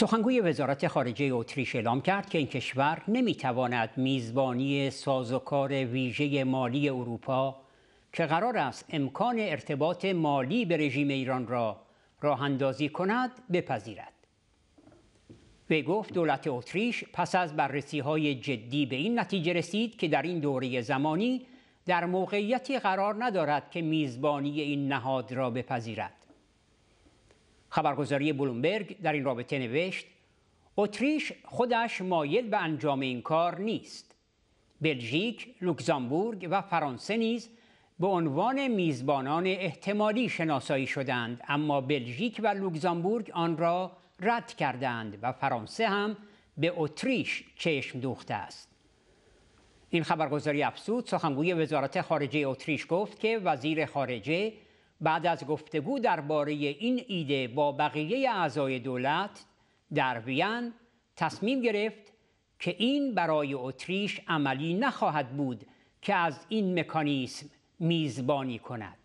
سخنگوی وزارت خارجه اتریش اعلام کرد که این کشور نمیتواند میزبانی سازوکار ویژه مالی اروپا که قرار است امکان ارتباط مالی به رژیم ایران را راه اندازی کند بپذیرد وی گفت دولت اتریش پس از بررسی های جدی به این نتیجه رسید که در این دوره زمانی در موقعیتی قرار ندارد که میزبانی این نهاد را بپذیرد خبرگزاری بلومبرگ در این رابطه نوشت اتریش خودش مایل به انجام این کار نیست بلژیک، لوکزامبورگ و فرانسه نیز به عنوان میزبانان احتمالی شناسایی شدند اما بلژیک و لوکزامبورگ آن را رد کردند و فرانسه هم به اتریش چشم دوخته است این خبرگزاری افسود سخنگوی وزارت خارجه اتریش گفت که وزیر خارجه بعد از گفتگو درباره این ایده با بقیه اعضای دولت در وین تصمیم گرفت که این برای اتریش عملی نخواهد بود که از این مکانیسم میزبانی کند